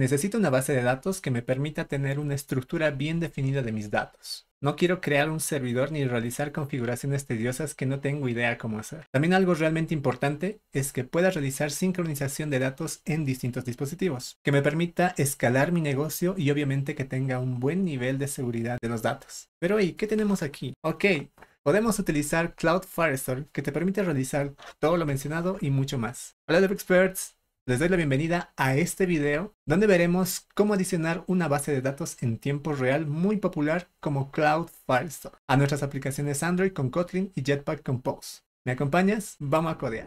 Necesito una base de datos que me permita tener una estructura bien definida de mis datos. No quiero crear un servidor ni realizar configuraciones tediosas que no tengo idea cómo hacer. También algo realmente importante es que pueda realizar sincronización de datos en distintos dispositivos, que me permita escalar mi negocio y obviamente que tenga un buen nivel de seguridad de los datos. Pero ¿y qué tenemos aquí? Ok, podemos utilizar Cloud Firestore que te permite realizar todo lo mencionado y mucho más. Hola Experts. Les doy la bienvenida a este video donde veremos cómo adicionar una base de datos en tiempo real muy popular como Cloud Firestore a nuestras aplicaciones Android con Kotlin y Jetpack Compose. ¿Me acompañas? Vamos a codear.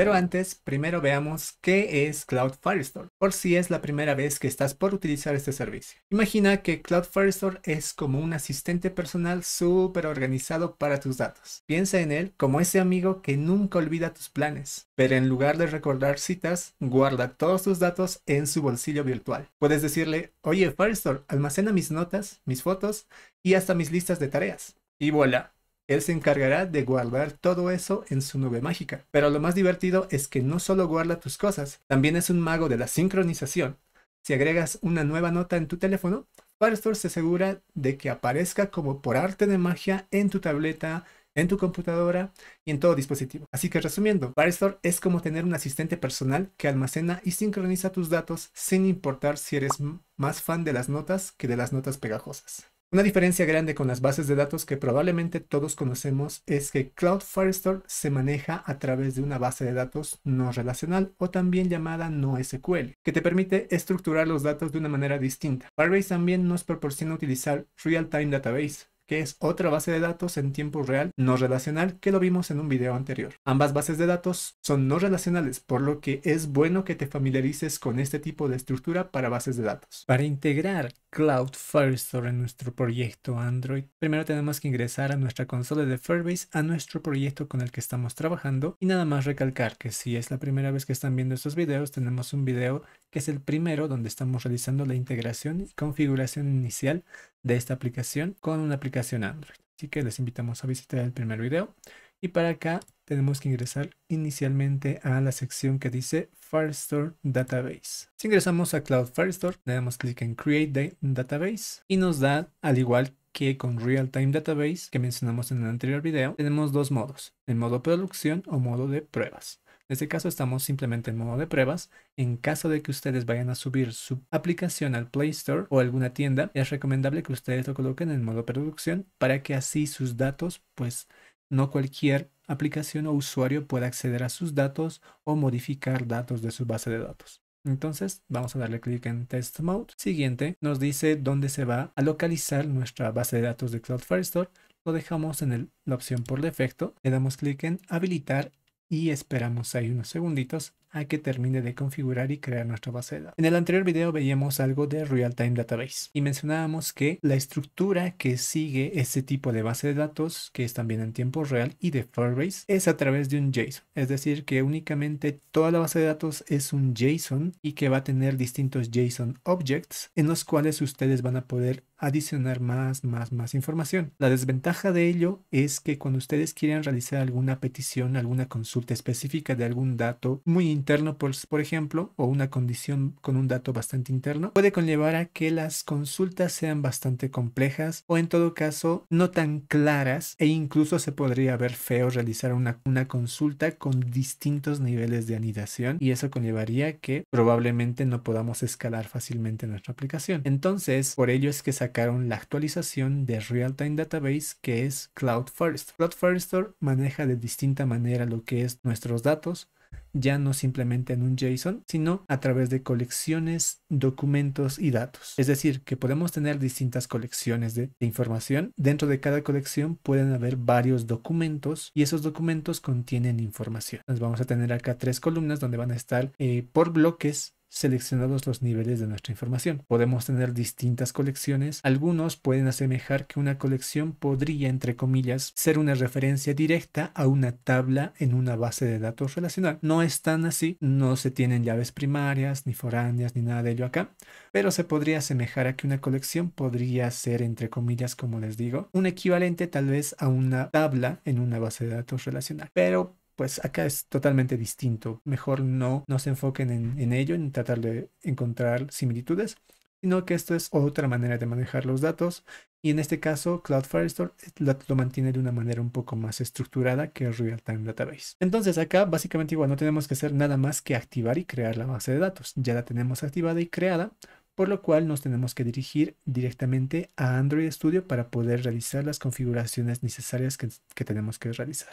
Pero antes, primero veamos qué es Cloud Firestore, por si es la primera vez que estás por utilizar este servicio. Imagina que Cloud Firestore es como un asistente personal súper organizado para tus datos. Piensa en él como ese amigo que nunca olvida tus planes, pero en lugar de recordar citas, guarda todos tus datos en su bolsillo virtual. Puedes decirle, oye Firestore, almacena mis notas, mis fotos y hasta mis listas de tareas. Y voilà, él se encargará de guardar todo eso en su nube mágica. Pero lo más divertido es que no solo guarda tus cosas, también es un mago de la sincronización. Si agregas una nueva nota en tu teléfono, Firestore se asegura de que aparezca como por arte de magia en tu tableta, en tu computadora y en todo dispositivo. Así que resumiendo, Firestore es como tener un asistente personal que almacena y sincroniza tus datos sin importar si eres más fan de las notas que de las notas pegajosas. Una diferencia grande con las bases de datos que probablemente todos conocemos es que Cloud Firestore se maneja a través de una base de datos no relacional o también llamada no SQL, que te permite estructurar los datos de una manera distinta. Firebase también nos proporciona utilizar Real Time Database, que es otra base de datos en tiempo real no relacional que lo vimos en un video anterior. Ambas bases de datos son no relacionales, por lo que es bueno que te familiarices con este tipo de estructura para bases de datos. Para integrar Cloud Firestore en nuestro proyecto Android, primero tenemos que ingresar a nuestra consola de Firebase a nuestro proyecto con el que estamos trabajando y nada más recalcar que si es la primera vez que están viendo estos videos, tenemos un video que es el primero donde estamos realizando la integración y configuración inicial de esta aplicación con una aplicación Android. Así que les invitamos a visitar el primer video. Y para acá tenemos que ingresar inicialmente a la sección que dice Firestore Database. Si ingresamos a Cloud Firestore, le damos clic en Create Database y nos da, al igual que con Real Time Database que mencionamos en el anterior video, tenemos dos modos, el modo producción o modo de pruebas. En este caso estamos simplemente en modo de pruebas. En caso de que ustedes vayan a subir su aplicación al Play Store o alguna tienda, es recomendable que ustedes lo coloquen en modo producción para que así sus datos, pues no cualquier aplicación o usuario pueda acceder a sus datos o modificar datos de su base de datos. Entonces vamos a darle clic en Test Mode. Siguiente nos dice dónde se va a localizar nuestra base de datos de Cloud Firestore. Lo dejamos en la opción por defecto. Le damos clic en Habilitar y esperamos ahí unos segunditos a que termine de configurar y crear nuestra base de datos. En el anterior video veíamos algo de Real Time Database y mencionábamos que la estructura que sigue ese tipo de base de datos, que es también en tiempo real y de Firebase, es a través de un JSON. Es decir, que únicamente toda la base de datos es un JSON y que va a tener distintos JSON objects en los cuales ustedes van a poder adicionar más, más, más información. La desventaja de ello es que cuando ustedes quieran realizar alguna petición, alguna consulta específica de algún dato muy interno, por, ejemplo, o una condición con un dato bastante interno, puede conllevar a que las consultas sean bastante complejas o en todo caso no tan claras e incluso se podría ver feo realizar una, consulta con distintos niveles de anidación y eso conllevaría que probablemente no podamos escalar fácilmente nuestra aplicación. Entonces, por ello es que sacaron la actualización de Realtime Database que es Cloud First. Cloud Firestore maneja de distinta manera lo que es nuestros datos, ya no simplemente en un JSON, sino a través de colecciones, documentos y datos. Es decir, que podemos tener distintas colecciones de, información. Dentro de cada colección pueden haber varios documentos y esos documentos contienen información. nos vamos a tener acá tres columnas donde van a estar eh, por bloques seleccionados los niveles de nuestra información. Podemos tener distintas colecciones. Algunos pueden asemejar que una colección podría, entre comillas, ser una referencia directa a una tabla en una base de datos relacional. No es tan así, no se tienen llaves primarias, ni foráneas, ni nada de ello acá, pero se podría asemejar a que una colección podría ser, entre comillas, como les digo, un equivalente tal vez a una tabla en una base de datos relacional. Pero pues acá es totalmente distinto. Mejor no, se enfoquen en, ello, en tratar de encontrar similitudes, sino que esto es otra manera de manejar los datos. Y en este caso, Cloud Firestore eh, lo, mantiene de una manera un poco más estructurada que el Real Time Database. Entonces acá básicamente igual no tenemos que hacer nada más que activar y crear la base de datos. Ya la tenemos activada y creada, por lo cual nos tenemos que dirigir directamente a Android Studio para poder realizar las configuraciones necesarias que tenemos que realizar.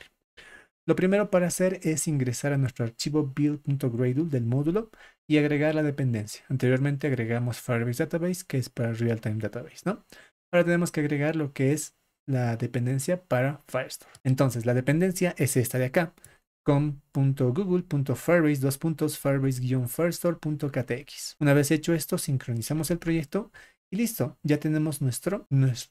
Lo primero para hacer es ingresar a nuestro archivo build.gradle del módulo y agregar la dependencia. Anteriormente agregamos Firebase Database, que es para Real Time Database, ¿no? Ahora tenemos que agregar lo que es la dependencia para Firestore. Entonces, la dependencia es esta de acá, com.google.firebase, dos firestorektx Una vez hecho esto, sincronizamos el proyecto y listo, ya tenemos nuestro,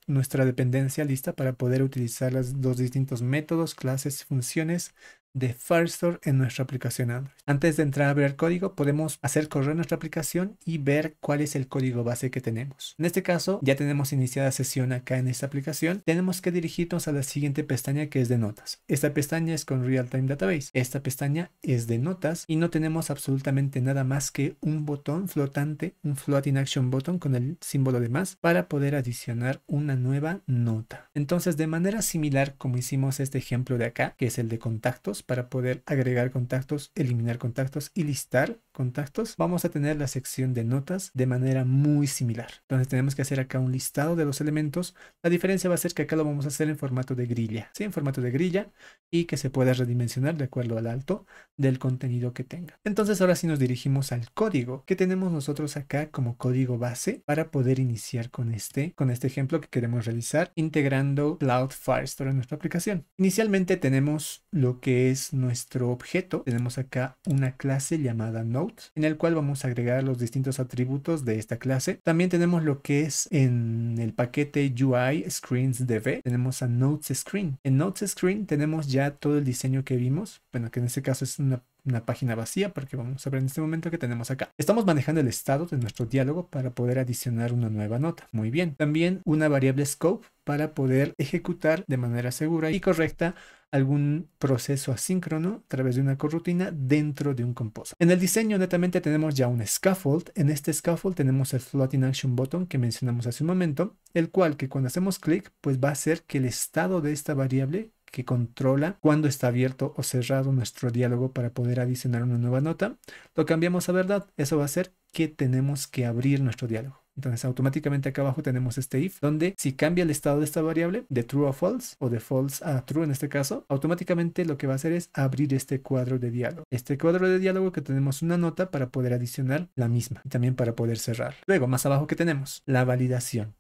nuestra dependencia lista para poder utilizar los dos distintos métodos, clases, funciones de Firestore en nuestra aplicación Android. Antes de entrar a ver el código, podemos hacer correr nuestra aplicación y ver cuál es el código base que tenemos. En este caso, ya tenemos iniciada sesión acá en esta aplicación. Tenemos que dirigirnos a la siguiente pestaña que es de notas. Esta pestaña es con Real Time Database. Esta pestaña es de notas y no tenemos absolutamente nada más que un botón flotante, un floating action button con el símbolo de más para poder adicionar una nueva nota. Entonces, de manera similar como hicimos este ejemplo de acá, que es el de contactos, para poder agregar contactos, eliminar contactos y listar contactos, vamos a tener la sección de notas de manera muy similar. Entonces tenemos que hacer acá un listado de los elementos. La diferencia va a ser que acá lo vamos a hacer en formato de grilla, ¿sí? En formato de grilla y que se pueda redimensionar de acuerdo al alto del contenido que tenga. Entonces ahora sí nos dirigimos al código que tenemos nosotros acá como código base para poder iniciar con este, con este ejemplo que queremos realizar integrando Cloud Firestore en nuestra aplicación. Inicialmente tenemos lo que es nuestro objeto, tenemos acá una clase llamada notes en el cual vamos a agregar los distintos atributos de esta clase. También tenemos lo que es en el paquete UI Screens DB, tenemos a Notes Screen. En Notes Screen tenemos ya todo el diseño que vimos, bueno, que en este caso es una una página vacía porque vamos a ver en este momento que tenemos acá. Estamos manejando el estado de nuestro diálogo para poder adicionar una nueva nota. Muy bien. También una variable scope para poder ejecutar de manera segura y correcta algún proceso asíncrono a través de una corrutina dentro de un composer. En el diseño netamente tenemos ya un scaffold. En este scaffold tenemos el floating action button que mencionamos hace un momento, el cual que cuando hacemos clic pues va a hacer que el estado de esta variable que controla cuando está abierto o cerrado nuestro diálogo para poder adicionar una nueva nota. Lo cambiamos a verdad. Eso va a ser que tenemos que abrir nuestro diálogo. Entonces automáticamente acá abajo tenemos este if donde si cambia el estado de esta variable de true a false o de false a true en este caso, automáticamente lo que va a hacer es abrir este cuadro de diálogo. Este cuadro de diálogo que tenemos una nota para poder adicionar la misma y también para poder cerrar. Luego más abajo que tenemos la validación.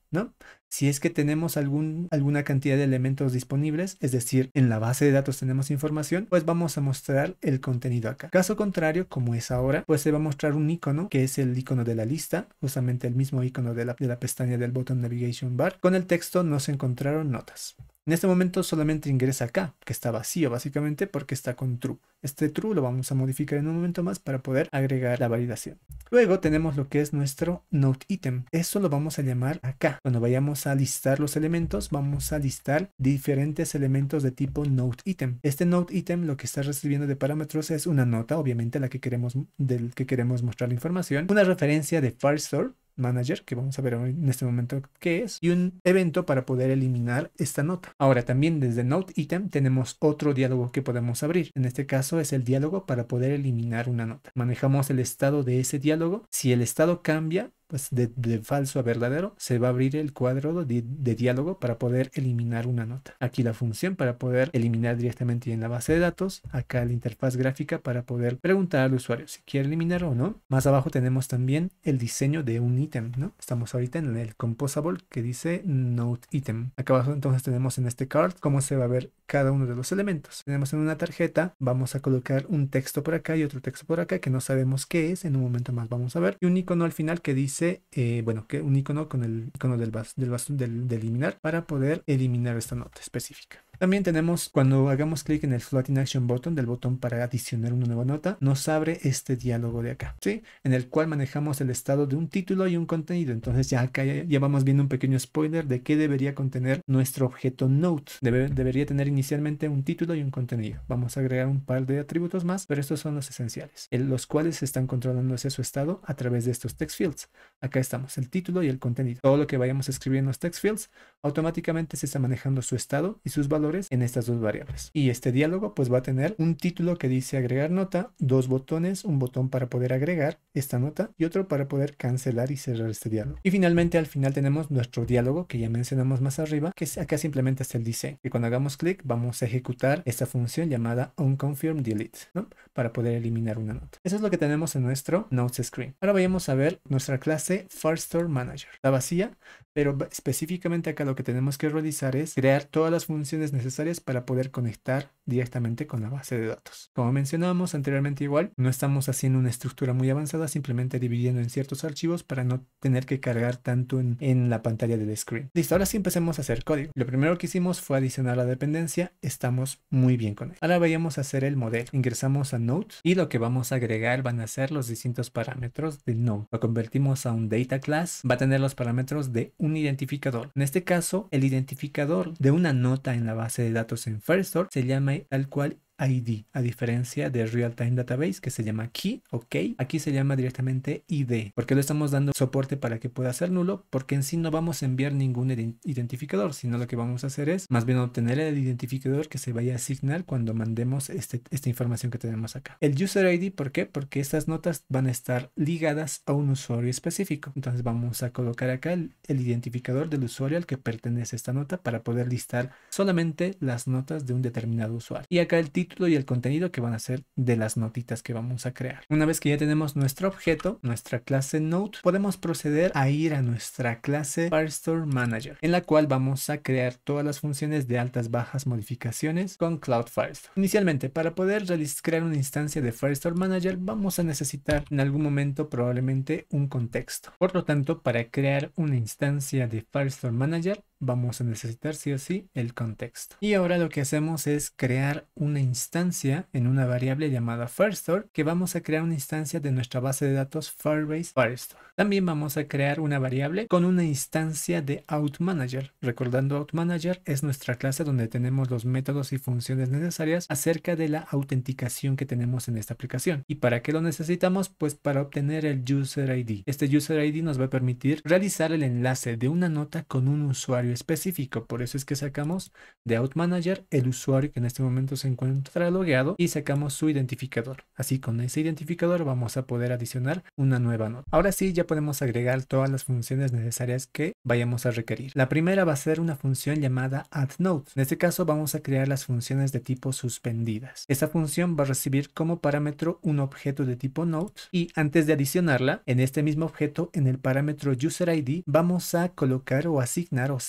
Si es que tenemos alguna cantidad de elementos disponibles, es decir, en la base de datos tenemos información, pues vamos a mostrar el contenido acá. Caso contrario, como es ahora, pues se va a mostrar un icono, que es el icono de la lista, justamente el mismo icono de la, de la pestaña del botón Navigation Bar. Con el texto no se encontraron notas. En este momento solamente ingresa acá, que está vacío básicamente porque está con true. Este true lo vamos a modificar en un momento más para poder agregar la validación. Luego tenemos lo que es nuestro note item. Eso lo vamos a llamar acá. Cuando vayamos a listar los elementos, vamos a listar diferentes elementos de tipo note item. Este note item lo que está recibiendo de parámetros es una nota, obviamente la que queremos, del que queremos mostrar la información, una referencia de Firestore Manager, que vamos a ver en este momento qué es, y un evento para poder eliminar esta nota. Ahora también desde Note Item tenemos otro diálogo que podemos abrir. En este caso es el diálogo para poder eliminar una nota. Manejamos el estado de ese diálogo. Si el estado cambia, pues de, falso a verdadero, se va a abrir el cuadro de, diálogo para poder eliminar una nota. Aquí la función para poder eliminar directamente en la base de datos. Acá la interfaz gráfica para poder preguntar al usuario si quiere eliminar o no. Más abajo tenemos también el diseño de un ítem, ¿no? Estamos ahorita en el composable que dice note item. Acá abajo entonces tenemos en este card cómo se va a ver cada uno de los elementos. Tenemos en una tarjeta, vamos a colocar un texto por acá y otro texto por acá que no sabemos qué es, en un momento más vamos a ver. Y un icono al final que dice, eh, bueno, que un icono con el icono del, bastón del, del, eliminar para poder eliminar esta nota específica. También tenemos cuando hagamos clic en el Floating Action Button, del botón para adicionar una nueva nota, nos abre este diálogo de acá, ¿sí? En el cual manejamos el estado de un título y un contenido. Entonces ya acá ya, vamos viendo un pequeño spoiler de qué debería contener nuestro objeto Note. debería tener inicialmente un título y un contenido. Vamos a agregar un par de atributos más, pero estos son los esenciales, los cuales se están controlando ese su estado a través de estos text fields. Acá estamos, el título y el contenido. Todo lo que vayamos a escribir en los text fields automáticamente se está manejando su estado y sus valores en estas dos variables. Y este diálogo pues va a tener un título que dice agregar nota, dos botones, un botón para poder agregar esta nota y otro para poder cancelar y cerrar este diálogo. Y finalmente al final tenemos nuestro diálogo que ya mencionamos más arriba, que acá simplemente está el diseño. Y cuando hagamos clic vamos a ejecutar esta función llamada onConfirmDelete, ¿no? para poder eliminar una nota. Eso es lo que tenemos en nuestro Notes Screen. Ahora vayamos a ver nuestra clase store Manager. La vacía, pero específicamente acá lo que tenemos que realizar es crear todas las funciones necesarias para poder conectar directamente con la base de datos. Como mencionábamos anteriormente igual, no estamos haciendo una estructura muy avanzada, simplemente dividiendo en ciertos archivos para no tener que cargar tanto en, la pantalla del screen. Listo, ahora sí empecemos a hacer código. Lo primero que hicimos fue adicionar la dependencia, estamos muy bien con él. Ahora vayamos a hacer el modelo. Ingresamos a y lo que vamos a agregar van a ser los distintos parámetros de Node. Lo convertimos a un Data Class, va a tener los parámetros de un identificador. En este caso, el identificador de una nota en la base de datos en First se llama al cual ID, a diferencia de Real Time Database que se llama Key ok Aquí se llama directamente ID, porque le estamos dando soporte para que pueda ser nulo, porque en sí no vamos a enviar ningún identificador, sino lo que vamos a hacer es más bien obtener el identificador que se vaya a asignar cuando mandemos este, esta información que tenemos acá. El User ID, ¿por qué? Porque estas notas van a estar ligadas a un usuario específico. Entonces vamos a colocar acá el, el identificador del usuario al que pertenece esta nota para poder listar solamente las notas de un determinado usuario. Y acá el título y el contenido que van a ser de las notitas que vamos a crear. Una vez que ya tenemos nuestro objeto, nuestra clase Note, podemos proceder a ir a nuestra clase Firestore Manager, en la cual vamos a crear todas las funciones de altas, bajas, modificaciones con Cloud Firestore. Inicialmente, para poder crear una instancia de Firestore Manager, vamos a necesitar en algún momento probablemente un contexto. Por lo tanto, para crear una instancia de Firestore Manager, vamos a necesitar sí o sí el contexto. Y ahora lo que hacemos es crear una instancia en una variable llamada Firestore que vamos a crear una instancia de nuestra base de datos Firebase Firestore. También vamos a crear una variable con una instancia de OutManager. Recordando OutManager es nuestra clase donde tenemos los métodos y funciones necesarias acerca de la autenticación que tenemos en esta aplicación. ¿Y para qué lo necesitamos? Pues para obtener el User ID. Este User ID nos va a permitir realizar el enlace de una nota con un usuario específico. Por eso es que sacamos de OutManager el usuario que en este momento se encuentra logueado y sacamos su identificador. Así con ese identificador vamos a poder adicionar una nueva nota. Ahora sí, ya podemos agregar todas las funciones necesarias que vayamos a requerir. La primera va a ser una función llamada addNote. En este caso vamos a crear las funciones de tipo suspendidas. Esta función va a recibir como parámetro un objeto de tipo note y antes de adicionarla, en este mismo objeto, en el parámetro userID, vamos a colocar o asignar o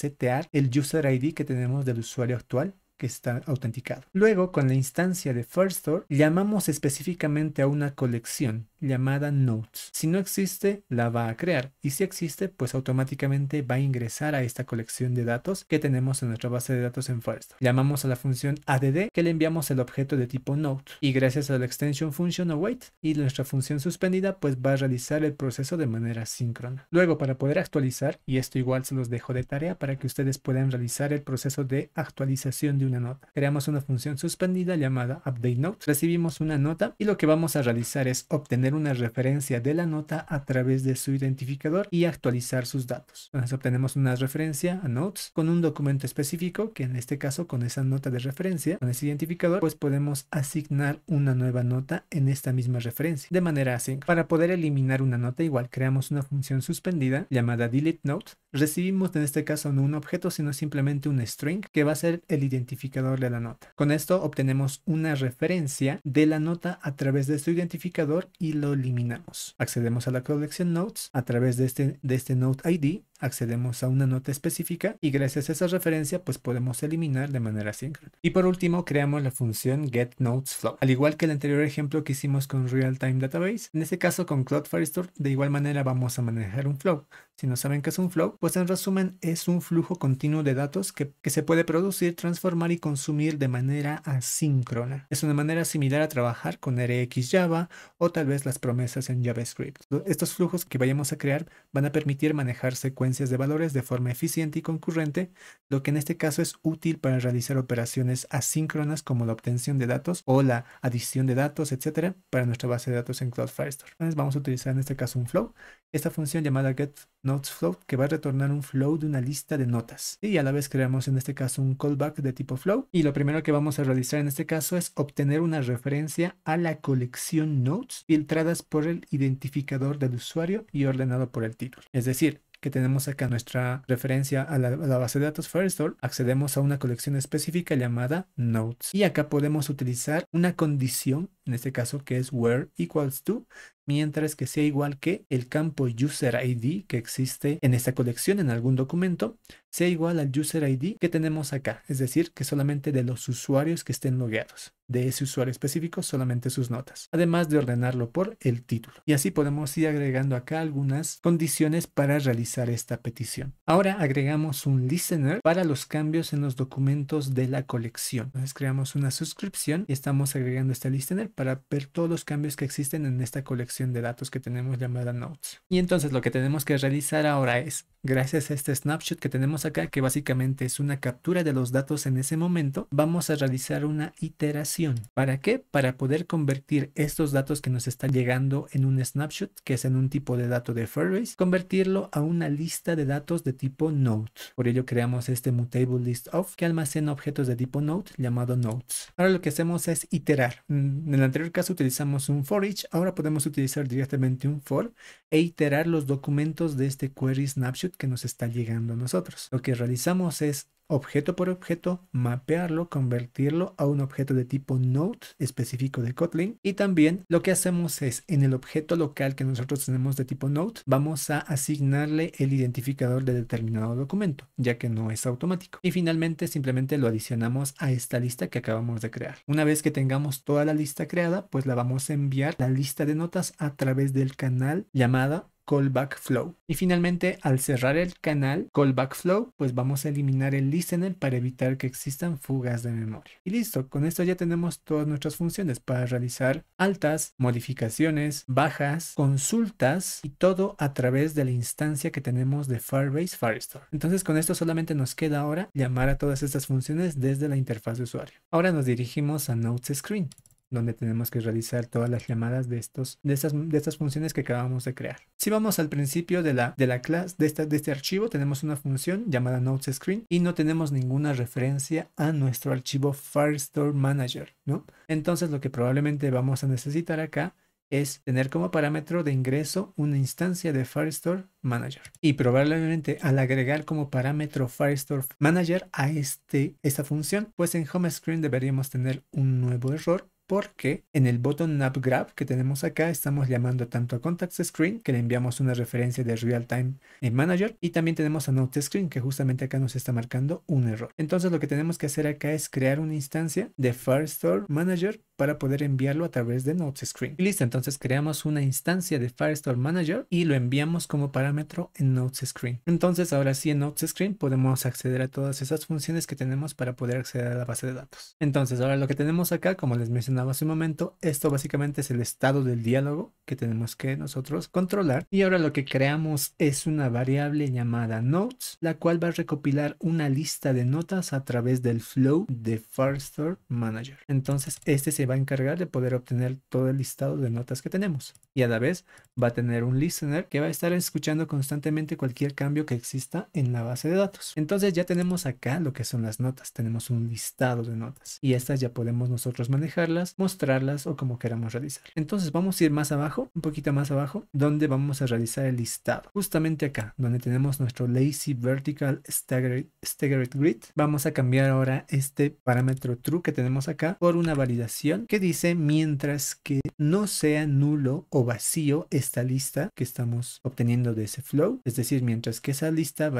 el user ID que tenemos del usuario actual que está autenticado. Luego, con la instancia de First Store, llamamos específicamente a una colección llamada Notes. Si no existe, la va a crear y si existe, pues automáticamente va a ingresar a esta colección de datos que tenemos en nuestra base de datos en Firestore. Llamamos a la función add que le enviamos el objeto de tipo Note y gracias a la extension function await y nuestra función suspendida, pues va a realizar el proceso de manera síncrona. Luego, para poder actualizar, y esto igual se los dejo de tarea para que ustedes puedan realizar el proceso de actualización de una nota. Creamos una función suspendida llamada update notes, recibimos una nota y lo que vamos a realizar es obtener una referencia de la nota a través de su identificador y actualizar sus datos. Entonces obtenemos una referencia a Notes con un documento específico, que en este caso con esa nota de referencia, con ese identificador, pues podemos asignar una nueva nota en esta misma referencia, de manera así. Para poder eliminar una nota, igual creamos una función suspendida llamada delete note. Recibimos en este caso no un objeto, sino simplemente un string que va a ser el identificador de la nota. Con esto obtenemos una referencia de la nota a través de su identificador y lo eliminamos. Accedemos a la Collection Notes a través de este, de este Note ID accedemos a una nota específica y gracias a esa referencia pues podemos eliminar de manera asíncrona. Y por último creamos la función getNotesFlow. Al igual que el anterior ejemplo que hicimos con RealTime Database, en este caso con Cloud Firestore de igual manera vamos a manejar un flow. Si no saben qué es un flow, pues en resumen es un flujo continuo de datos que, que se puede producir, transformar y consumir de manera asíncrona. Es una manera similar a trabajar con RX Java o tal vez las promesas en JavaScript. Estos flujos que vayamos a crear van a permitir manejar secuencias de valores de forma eficiente y concurrente, lo que en este caso es útil para realizar operaciones asíncronas como la obtención de datos o la adición de datos, etcétera, para nuestra base de datos en Cloud Firestore. Entonces vamos a utilizar en este caso un flow, esta función llamada getNotesFlow que va a retornar un flow de una lista de notas. Y a la vez creamos en este caso un callback de tipo flow y lo primero que vamos a realizar en este caso es obtener una referencia a la colección notes filtradas por el identificador del usuario y ordenado por el título. Es decir, que tenemos acá nuestra referencia a la, base de datos Firestore, accedemos a una colección específica llamada Notes. Y acá podemos utilizar una condición, en este caso que es where equals to, mientras que sea igual que el campo user ID que existe en esta colección en algún documento, sea igual al user ID que tenemos acá, es decir, que solamente de los usuarios que estén logueados. De ese usuario específico solamente sus notas, además de ordenarlo por el título. Y así podemos ir agregando acá algunas condiciones para realizar esta petición. Ahora agregamos un listener para los cambios en los documentos de la colección. Entonces creamos una suscripción y estamos agregando este listener para ver todos los cambios que existen en esta colección de datos que tenemos llamada Notes. Y entonces lo que tenemos que realizar ahora es, gracias a este snapshot que tenemos acá, que básicamente es una captura de los datos en ese momento, vamos a realizar una iteración. ¿Para qué? Para poder convertir estos datos que nos están llegando en un snapshot, que es en un tipo de dato de Firebase, convertirlo a una lista de datos de tipo Note. Por ello creamos este mutable list of que almacena objetos de tipo Note llamado Notes. Ahora lo que hacemos es iterar. En el anterior caso utilizamos un for each, ahora podemos utilizar directamente un for e iterar los documentos de este query snapshot que nos está llegando a nosotros. Lo que realizamos es objeto por objeto, mapearlo, convertirlo a un objeto de tipo note específico de Kotlin. Y también lo que hacemos es en el objeto local que nosotros tenemos de tipo note vamos a asignarle el identificador de determinado documento, ya que no es automático. Y finalmente simplemente lo adicionamos a esta lista que acabamos de crear. Una vez que tengamos toda la lista creada, pues la vamos a enviar la lista de notas a través del canal llamada callback flow. Y finalmente, al cerrar el canal callback flow, pues vamos a eliminar el listener para evitar que existan fugas de memoria. Y listo, con esto ya tenemos todas nuestras funciones para realizar altas, modificaciones, bajas, consultas y todo a través de la instancia que tenemos de Firebase Firestore. Entonces con esto solamente nos queda ahora llamar a todas estas funciones desde la interfaz de usuario. Ahora nos dirigimos a Notes Screen donde tenemos que realizar todas las llamadas de, estos, de, estas, de funciones que acabamos de crear. Si vamos al principio de la, de la clase, de, de este archivo, tenemos una función llamada Notes Screen y no tenemos ninguna referencia a nuestro archivo Firestore Manager, ¿no? Entonces lo que probablemente vamos a necesitar acá es tener como parámetro de ingreso una instancia de Firestore Manager. Y probablemente al agregar como parámetro Firestore Manager a este, esta función, pues en Home Screen deberíamos tener un nuevo error porque en el botón Nav que tenemos acá estamos llamando tanto a contact screen que le enviamos una referencia de real time eh, manager y también tenemos a note screen que justamente acá nos está marcando un error. Entonces lo que tenemos que hacer acá es crear una instancia de firestore manager para poder enviarlo a través de Notes Screen. listo, entonces creamos una instancia de Firestore Manager y lo enviamos como parámetro en Notes Screen. Entonces ahora sí en Notes Screen podemos acceder a todas esas funciones que tenemos para poder acceder a la base de datos. Entonces ahora lo que tenemos acá, como les mencionaba hace un momento, esto básicamente es el estado del diálogo que tenemos que nosotros controlar. Y ahora lo que creamos es una variable llamada notes, la cual va a recopilar una lista de notas a través del flow de Firestore Manager. Entonces este se va a encargar de poder obtener todo el listado de notas que tenemos. Y a la vez va a tener un listener que va a estar escuchando constantemente cualquier cambio que exista en la base de datos. Entonces ya tenemos acá lo que son las notas. Tenemos un listado de notas. Y estas ya podemos nosotros manejarlas, mostrarlas o como queramos realizar. Entonces vamos a ir más abajo, un poquito más abajo, donde vamos a realizar el listado. Justamente acá, donde tenemos nuestro Lazy Vertical Staggered, Grid. Vamos a cambiar ahora este parámetro true que tenemos acá por una validación que dice mientras que no sea nulo o vacío esta lista que estamos obteniendo de ese flow, es decir, mientras que esa lista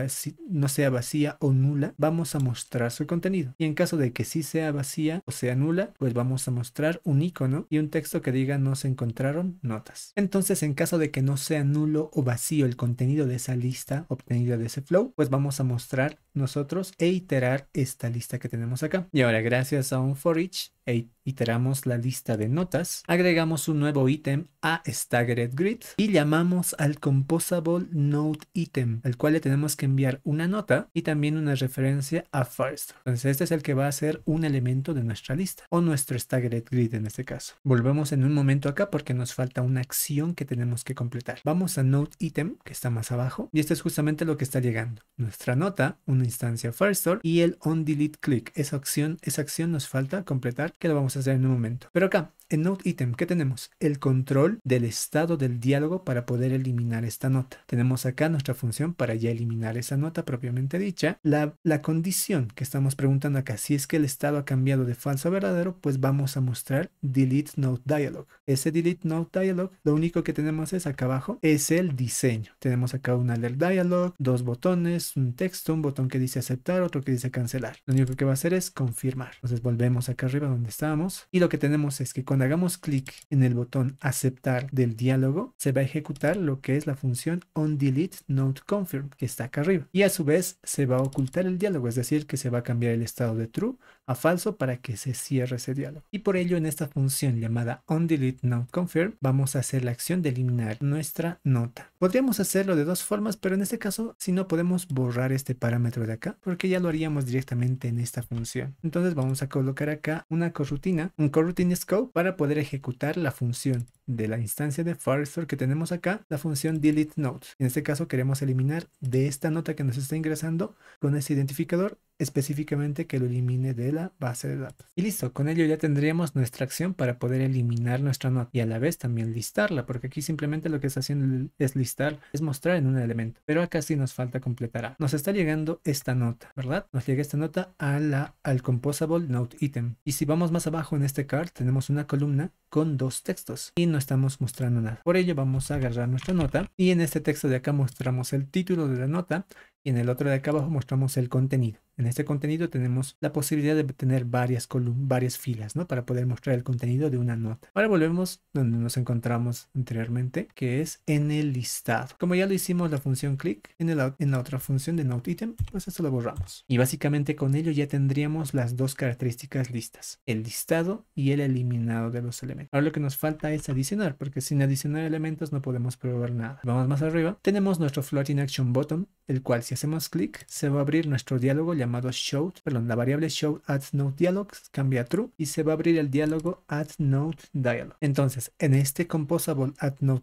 no sea vacía o nula, vamos a mostrar su contenido. Y en caso de que sí sea vacía o sea nula, pues vamos a mostrar un icono y un texto que diga no se encontraron notas. Entonces, en caso de que no sea nulo o vacío el contenido de esa lista obtenida de ese flow, pues vamos a mostrar nosotros e iterar esta lista que tenemos acá. Y ahora, gracias a un for each, e iteramos la lista de notas, agregamos un nuevo ítem a Staggered Grid y llamamos al Composable Note Item, al cual le tenemos que enviar una nota y también una referencia a First. Entonces este es el que va a ser un elemento de nuestra lista o nuestro Staggered Grid en este caso. Volvemos en un momento acá porque nos falta una acción que tenemos que completar. Vamos a Note Item, que está más abajo, y este es justamente lo que está llegando. Nuestra nota, una instancia First y el on delete click. Esa acción, esa acción nos falta completar que lo vamos a hacer en un momento. Pero acá, en Note Item, ¿qué tenemos? El control del estado del diálogo para poder eliminar esta nota. Tenemos acá nuestra función para ya eliminar esa nota propiamente dicha. La, la condición que estamos preguntando acá, si es que el estado ha cambiado de falso a verdadero, pues vamos a mostrar Delete Note Dialog. Ese Delete Note Dialog, lo único que tenemos es acá abajo, es el diseño. Tenemos acá un Alert Dialog, dos botones, un texto, un botón que dice aceptar, otro que dice cancelar. Lo único que va a hacer es confirmar. Entonces volvemos acá arriba donde estábamos y lo que tenemos es que cuando cuando hagamos clic en el botón aceptar del diálogo, se va a ejecutar lo que es la función onDeleteNoteConfirm que está acá arriba. Y a su vez se va a ocultar el diálogo, es decir, que se va a cambiar el estado de true a falso para que se cierre ese diálogo. Y por ello en esta función llamada onDeleteNoteConfirm vamos a hacer la acción de eliminar nuestra nota. Podríamos hacerlo de dos formas, pero en este caso si no podemos borrar este parámetro de acá porque ya lo haríamos directamente en esta función. Entonces vamos a colocar acá una corrutina, un coroutine scope para poder ejecutar la función de la instancia de Firestore que tenemos acá, la función delete En este caso queremos eliminar de esta nota que nos está ingresando con ese identificador específicamente que lo elimine de la base de datos. Y listo, con ello ya tendríamos nuestra acción para poder eliminar nuestra nota y a la vez también listarla, porque aquí simplemente lo que está haciendo es listar, es mostrar en un elemento. Pero acá sí nos falta completar Nos está llegando esta nota, ¿verdad? Nos llega esta nota a la, al composable note item. Y si vamos más abajo en este card, tenemos una columna con dos textos y no estamos mostrando nada. Por ello vamos a agarrar nuestra nota y en este texto de acá mostramos el título de la nota y en el otro de acá abajo mostramos el contenido. En este contenido tenemos la posibilidad de tener varias columnas, varias filas, ¿no? Para poder mostrar el contenido de una nota. Ahora volvemos donde nos encontramos anteriormente, que es en el listado. Como ya lo hicimos la función click, en, el, en la otra función de note item, pues eso lo borramos. Y básicamente con ello ya tendríamos las dos características listas, el listado y el eliminado de los elementos. Ahora lo que nos falta es adicionar, porque sin adicionar elementos no podemos probar nada. Vamos más arriba. Tenemos nuestro floating action button, el cual si hacemos clic se va a abrir nuestro diálogo llamado llamado show, perdón, la variable note dialogs cambia a true y se va a abrir el diálogo dialog. Entonces, en este composable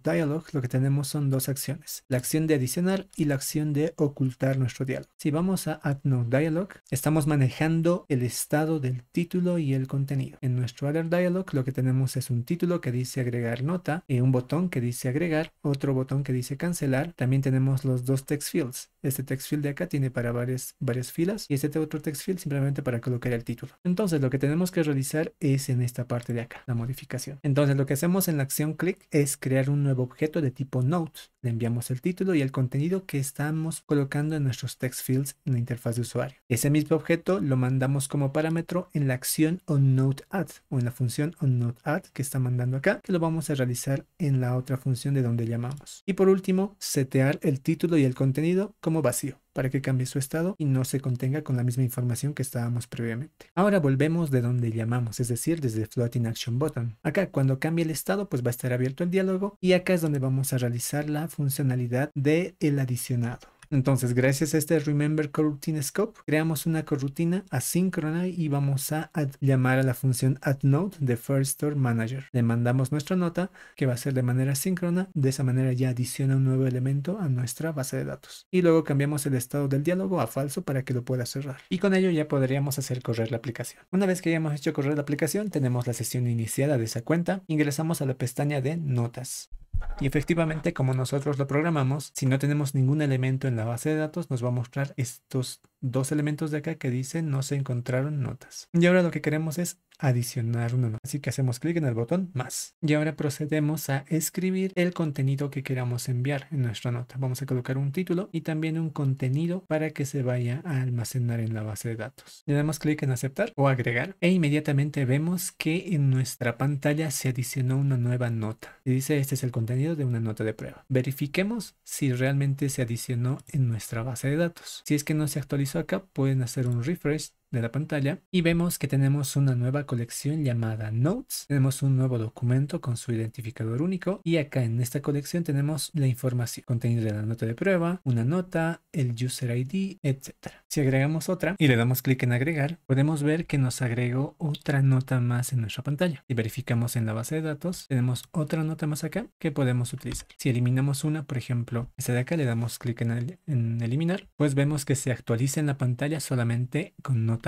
dialog lo que tenemos son dos acciones, la acción de adicionar y la acción de ocultar nuestro diálogo. Si vamos a dialog estamos manejando el estado del título y el contenido. En nuestro other dialog lo que tenemos es un título que dice agregar nota, y eh, un botón que dice agregar, otro botón que dice cancelar. También tenemos los dos text fields. Este text field de acá tiene para varias, varias filas y y este otro text field simplemente para colocar el título. Entonces lo que tenemos que realizar es en esta parte de acá, la modificación. Entonces lo que hacemos en la acción click es crear un nuevo objeto de tipo note. Le enviamos el título y el contenido que estamos colocando en nuestros text fields en la interfaz de usuario. Ese mismo objeto lo mandamos como parámetro en la acción onNoteAdd o en la función onNoteAdd que está mandando acá, que lo vamos a realizar en la otra función de donde llamamos. Y por último, setear el título y el contenido como vacío para que cambie su estado y no se contenga con la misma información que estábamos previamente. Ahora volvemos de donde llamamos, es decir, desde Floating Action Button. Acá cuando cambie el estado pues va a estar abierto el diálogo y acá es donde vamos a realizar la funcionalidad de el adicionado. Entonces, gracias a este Remember Coroutine Scope, creamos una corrutina asíncrona y vamos a llamar a la función addNote de Store Manager. Le mandamos nuestra nota, que va a ser de manera asíncrona, De esa manera ya adiciona un nuevo elemento a nuestra base de datos. Y luego cambiamos el estado del diálogo a falso para que lo pueda cerrar. Y con ello ya podríamos hacer correr la aplicación. Una vez que hayamos hecho correr la aplicación, tenemos la sesión iniciada de esa cuenta. Ingresamos a la pestaña de notas. Y efectivamente, como nosotros lo programamos, si no tenemos ningún elemento en la base de datos, nos va a mostrar estos dos elementos de acá que dicen no se encontraron notas. Y ahora lo que queremos es adicionar nota Así que hacemos clic en el botón más. Y ahora procedemos a escribir el contenido que queramos enviar en nuestra nota. Vamos a colocar un título y también un contenido para que se vaya a almacenar en la base de datos. Le damos clic en aceptar o agregar e inmediatamente vemos que en nuestra pantalla se adicionó una nueva nota. Y dice este es el contenido de una nota de prueba. Verifiquemos si realmente se adicionó en nuestra base de datos. Si es que no se actualizó acá, pueden hacer un refresh de la pantalla y vemos que tenemos una nueva colección llamada Notes. Tenemos un nuevo documento con su identificador único y acá en esta colección tenemos la información, contenido de la nota de prueba, una nota, el user ID, etc. Si agregamos otra y le damos clic en agregar, podemos ver que nos agregó otra nota más en nuestra pantalla. Si verificamos en la base de datos, tenemos otra nota más acá que podemos utilizar. Si eliminamos una, por ejemplo, esta de acá, le damos clic en, eliminar, pues vemos que se actualiza en la pantalla solamente con notas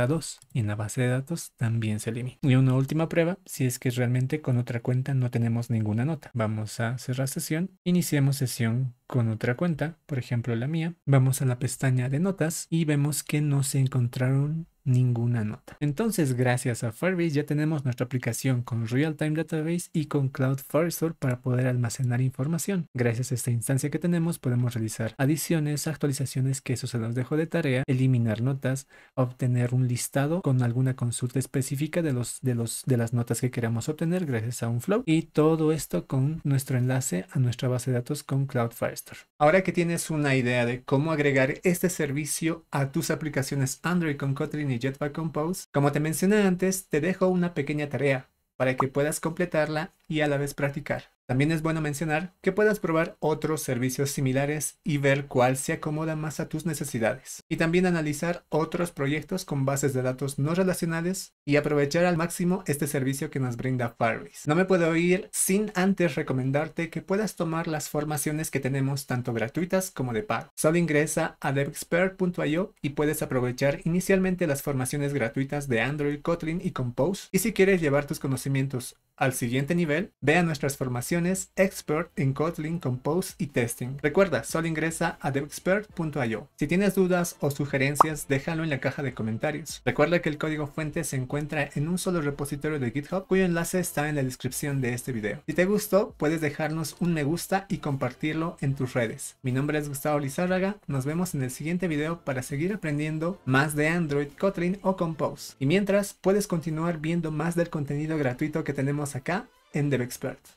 y en la base de datos también se elimina. Y una última prueba, si es que realmente con otra cuenta no tenemos ninguna nota. Vamos a cerrar sesión, iniciemos sesión con otra cuenta, por ejemplo la mía, vamos a la pestaña de notas y vemos que no se encontraron ninguna nota. Entonces, gracias a Firebase ya tenemos nuestra aplicación con Real-Time Database y con Cloud Firestore para poder almacenar información. Gracias a esta instancia que tenemos podemos realizar adiciones, actualizaciones, que eso se los dejó de tarea, eliminar notas, obtener un listado con alguna consulta específica de, los, de, los, de las notas que queramos obtener gracias a un flow y todo esto con nuestro enlace a nuestra base de datos con Cloud Firestore. Ahora que tienes una idea de cómo agregar este servicio a tus aplicaciones Android con Kotlin y Jetpack Compose, como te mencioné antes, te dejo una pequeña tarea para que puedas completarla y a la vez practicar. También es bueno mencionar que puedas probar otros servicios similares y ver cuál se acomoda más a tus necesidades. Y también analizar otros proyectos con bases de datos no relacionales y aprovechar al máximo este servicio que nos brinda Firebase. No me puedo ir sin antes recomendarte que puedas tomar las formaciones que tenemos tanto gratuitas como de pago. Solo ingresa a devexpert.io y puedes aprovechar inicialmente las formaciones gratuitas de Android, Kotlin y Compose. Y si quieres llevar tus conocimientos al siguiente nivel, ve a nuestras formaciones Expert en Kotlin, Compose y Testing. Recuerda, solo ingresa a devexpert.io. Si tienes dudas o sugerencias, déjalo en la caja de comentarios. Recuerda que el código fuente se encuentra en un solo repositorio de GitHub, cuyo enlace está en la descripción de este video. Si te gustó, puedes dejarnos un me gusta y compartirlo en tus redes. Mi nombre es Gustavo Lizárraga, nos vemos en el siguiente video para seguir aprendiendo más de Android, Kotlin o Compose. Y mientras, puedes continuar viendo más del contenido gratuito que tenemos acá en DevExpert.